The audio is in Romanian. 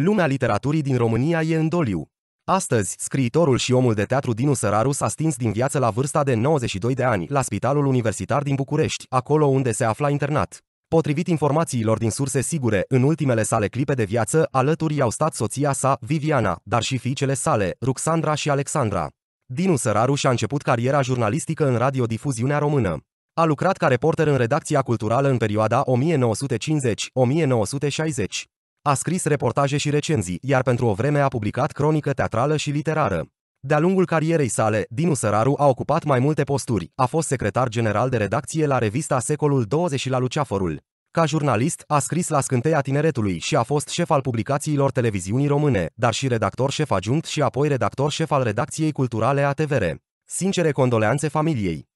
Lumea literaturii din România e în doliu. Astăzi, scriitorul și omul de teatru Dinu Săraru s-a stins din viață la vârsta de 92 de ani, la Spitalul Universitar din București, acolo unde se afla internat. Potrivit informațiilor din surse sigure, în ultimele sale clipe de viață, alături i-au stat soția sa, Viviana, dar și fiicele sale, Ruxandra și Alexandra. Dinu Săraru și-a început cariera jurnalistică în radiodifuziunea română. A lucrat ca reporter în redacția culturală în perioada 1950-1960. A scris reportaje și recenzii, iar pentru o vreme a publicat cronică teatrală și literară. De-a lungul carierei sale, Dinu Săraru a ocupat mai multe posturi. A fost secretar general de redacție la revista Secolul 20 și la Luceafărul. Ca jurnalist, a scris la Scânteia Tineretului și a fost șef al publicațiilor televiziunii române, dar și redactor șef adjunct și apoi redactor șef al redacției culturale a TVR. Sincere condoleanțe familiei!